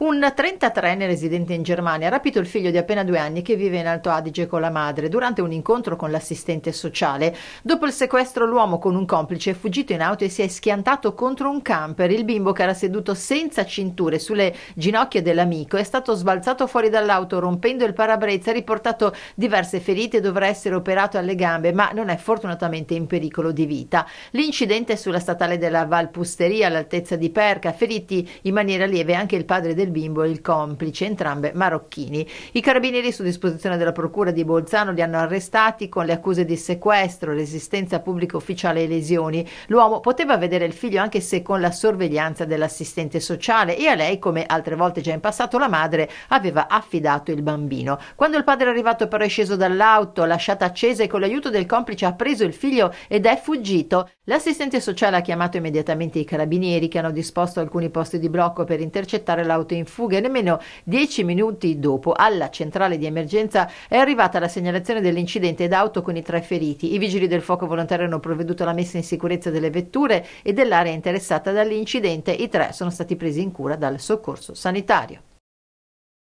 Un 33enne residente in Germania ha rapito il figlio di appena due anni che vive in Alto Adige con la madre durante un incontro con l'assistente sociale. Dopo il sequestro l'uomo con un complice è fuggito in auto e si è schiantato contro un camper. Il bimbo che era seduto senza cinture sulle ginocchia dell'amico è stato sbalzato fuori dall'auto rompendo il parabrezza, ha riportato diverse ferite e dovrà essere operato alle gambe ma non è fortunatamente in pericolo di vita. L'incidente è sulla statale della Valpusteria all'altezza di Perca, feriti in maniera lieve anche il padre del del bimbo e il complice, entrambe marocchini. I carabinieri su disposizione della procura di Bolzano li hanno arrestati con le accuse di sequestro, resistenza pubblica ufficiale e lesioni. L'uomo poteva vedere il figlio anche se con la sorveglianza dell'assistente sociale e a lei, come altre volte già in passato, la madre aveva affidato il bambino. Quando il padre è arrivato però è sceso dall'auto, lasciata accesa e con l'aiuto del complice ha preso il figlio ed è fuggito. L'assistente sociale ha chiamato immediatamente i carabinieri che hanno disposto alcuni posti di blocco per intercettare l'auto venuto in fuga e nemmeno dieci minuti dopo alla centrale di emergenza è arrivata la segnalazione dell'incidente d'auto con i tre feriti. I vigili del fuoco volontario hanno provveduto alla messa in sicurezza delle vetture e dell'area interessata dall'incidente. I tre sono stati presi in cura dal soccorso sanitario.